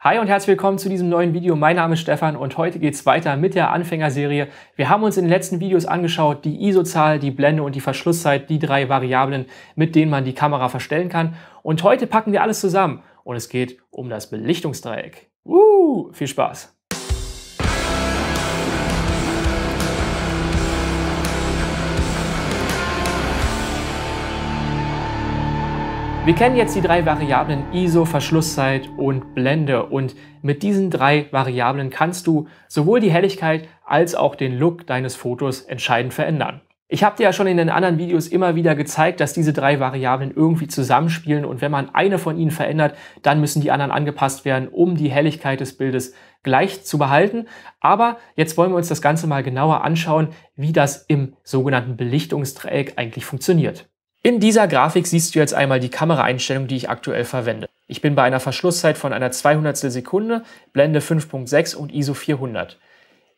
Hi und herzlich willkommen zu diesem neuen Video. Mein Name ist Stefan und heute geht's weiter mit der Anfängerserie. Wir haben uns in den letzten Videos angeschaut, die ISO-Zahl, die Blende und die Verschlusszeit, die drei Variablen, mit denen man die Kamera verstellen kann. Und heute packen wir alles zusammen und es geht um das Belichtungsdreieck. Uh, viel Spaß! Wir kennen jetzt die drei Variablen ISO, Verschlusszeit und Blende und mit diesen drei Variablen kannst du sowohl die Helligkeit als auch den Look deines Fotos entscheidend verändern. Ich habe dir ja schon in den anderen Videos immer wieder gezeigt, dass diese drei Variablen irgendwie zusammenspielen und wenn man eine von ihnen verändert, dann müssen die anderen angepasst werden, um die Helligkeit des Bildes gleich zu behalten. Aber jetzt wollen wir uns das Ganze mal genauer anschauen, wie das im sogenannten Belichtungsdreieck eigentlich funktioniert. In dieser Grafik siehst du jetzt einmal die Kameraeinstellung, die ich aktuell verwende. Ich bin bei einer Verschlusszeit von einer 200 Sekunde, Blende 5.6 und ISO 400.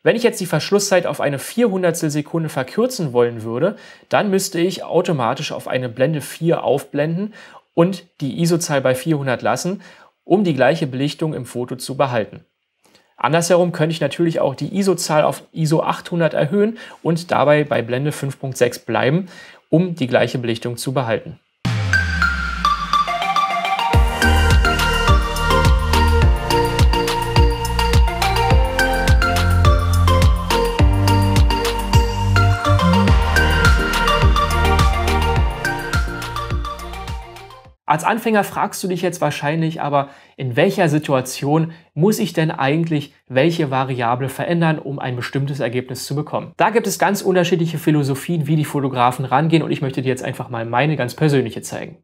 Wenn ich jetzt die Verschlusszeit auf eine 400 Sekunde verkürzen wollen würde, dann müsste ich automatisch auf eine Blende 4 aufblenden und die ISO-Zahl bei 400 lassen, um die gleiche Belichtung im Foto zu behalten. Andersherum könnte ich natürlich auch die ISO-Zahl auf ISO 800 erhöhen und dabei bei Blende 5.6 bleiben, um die gleiche Belichtung zu behalten. Als Anfänger fragst du dich jetzt wahrscheinlich aber, in welcher Situation muss ich denn eigentlich welche Variable verändern, um ein bestimmtes Ergebnis zu bekommen? Da gibt es ganz unterschiedliche Philosophien, wie die Fotografen rangehen und ich möchte dir jetzt einfach mal meine ganz persönliche zeigen.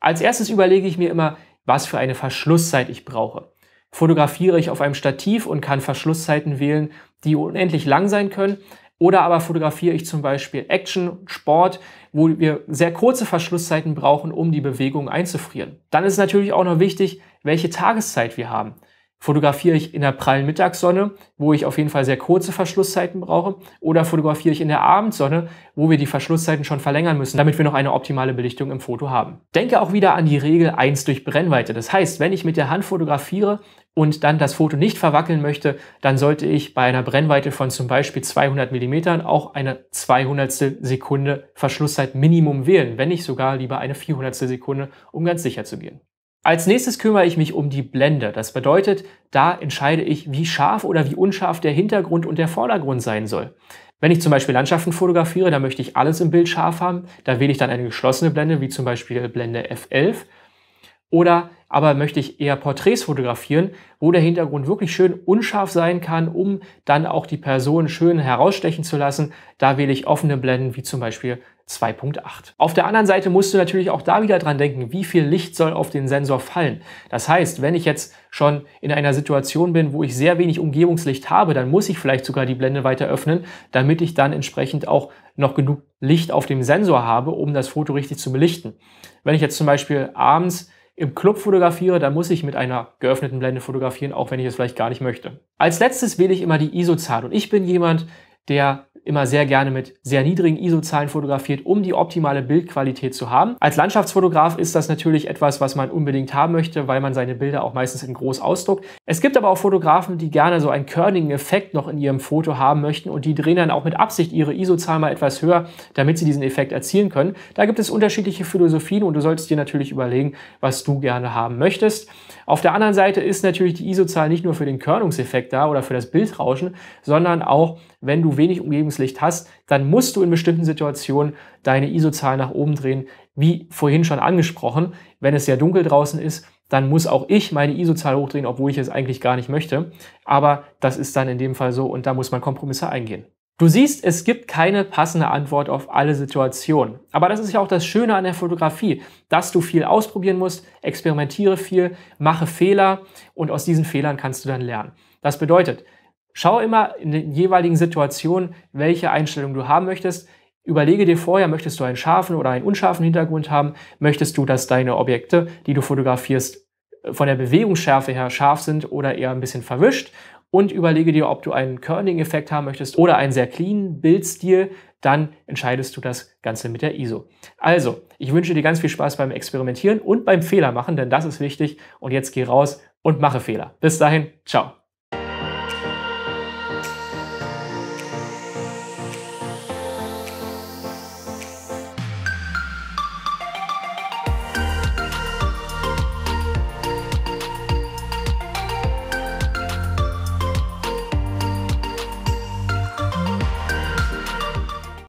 Als erstes überlege ich mir immer, was für eine Verschlusszeit ich brauche. Fotografiere ich auf einem Stativ und kann Verschlusszeiten wählen, die unendlich lang sein können, oder aber fotografiere ich zum Beispiel Action, Sport, wo wir sehr kurze Verschlusszeiten brauchen, um die Bewegung einzufrieren. Dann ist es natürlich auch noch wichtig, welche Tageszeit wir haben. Fotografiere ich in der prallen Mittagssonne, wo ich auf jeden Fall sehr kurze Verschlusszeiten brauche, oder fotografiere ich in der Abendsonne, wo wir die Verschlusszeiten schon verlängern müssen, damit wir noch eine optimale Belichtung im Foto haben. Denke auch wieder an die Regel 1 durch Brennweite. Das heißt, wenn ich mit der Hand fotografiere, und dann das Foto nicht verwackeln möchte, dann sollte ich bei einer Brennweite von zum Beispiel 200 Millimetern auch eine 200. Sekunde Verschlusszeit Minimum wählen, wenn nicht sogar lieber eine 400. Sekunde, um ganz sicher zu gehen. Als nächstes kümmere ich mich um die Blende. Das bedeutet, da entscheide ich, wie scharf oder wie unscharf der Hintergrund und der Vordergrund sein soll. Wenn ich zum Beispiel Landschaften fotografiere, dann möchte ich alles im Bild scharf haben. Da wähle ich dann eine geschlossene Blende, wie zum Beispiel Blende F11 oder aber möchte ich eher Porträts fotografieren, wo der Hintergrund wirklich schön unscharf sein kann, um dann auch die Person schön herausstechen zu lassen. Da wähle ich offene Blenden, wie zum Beispiel 2.8. Auf der anderen Seite musst du natürlich auch da wieder dran denken, wie viel Licht soll auf den Sensor fallen. Das heißt, wenn ich jetzt schon in einer Situation bin, wo ich sehr wenig Umgebungslicht habe, dann muss ich vielleicht sogar die Blende weiter öffnen, damit ich dann entsprechend auch noch genug Licht auf dem Sensor habe, um das Foto richtig zu belichten. Wenn ich jetzt zum Beispiel abends im Club fotografiere, dann muss ich mit einer geöffneten Blende fotografieren, auch wenn ich es vielleicht gar nicht möchte. Als letztes wähle ich immer die ISO-Zahl und ich bin jemand, der immer sehr gerne mit sehr niedrigen ISO-Zahlen fotografiert, um die optimale Bildqualität zu haben. Als Landschaftsfotograf ist das natürlich etwas, was man unbedingt haben möchte, weil man seine Bilder auch meistens in groß ausdruckt. Es gibt aber auch Fotografen, die gerne so einen körnigen effekt noch in ihrem Foto haben möchten und die drehen dann auch mit Absicht ihre ISO-Zahl mal etwas höher, damit sie diesen Effekt erzielen können. Da gibt es unterschiedliche Philosophien und du solltest dir natürlich überlegen, was du gerne haben möchtest. Auf der anderen Seite ist natürlich die ISO-Zahl nicht nur für den Körnungseffekt da oder für das Bildrauschen, sondern auch, wenn du wenig Umgebungs Lieblingslicht hast, dann musst du in bestimmten Situationen deine ISO-Zahl nach oben drehen, wie vorhin schon angesprochen. Wenn es sehr dunkel draußen ist, dann muss auch ich meine ISO-Zahl hochdrehen, obwohl ich es eigentlich gar nicht möchte. Aber das ist dann in dem Fall so und da muss man Kompromisse eingehen. Du siehst, es gibt keine passende Antwort auf alle Situationen. Aber das ist ja auch das Schöne an der Fotografie, dass du viel ausprobieren musst, experimentiere viel, mache Fehler und aus diesen Fehlern kannst du dann lernen. Das bedeutet, Schau immer in den jeweiligen Situationen, welche Einstellung du haben möchtest. Überlege dir vorher, möchtest du einen scharfen oder einen unscharfen Hintergrund haben? Möchtest du, dass deine Objekte, die du fotografierst, äh, von der Bewegungsschärfe her scharf sind oder eher ein bisschen verwischt? Und überlege dir, ob du einen Kerning-Effekt haben möchtest oder einen sehr cleanen Bildstil. Dann entscheidest du das Ganze mit der ISO. Also, ich wünsche dir ganz viel Spaß beim Experimentieren und beim Fehler machen, denn das ist wichtig. Und jetzt geh raus und mache Fehler. Bis dahin, ciao.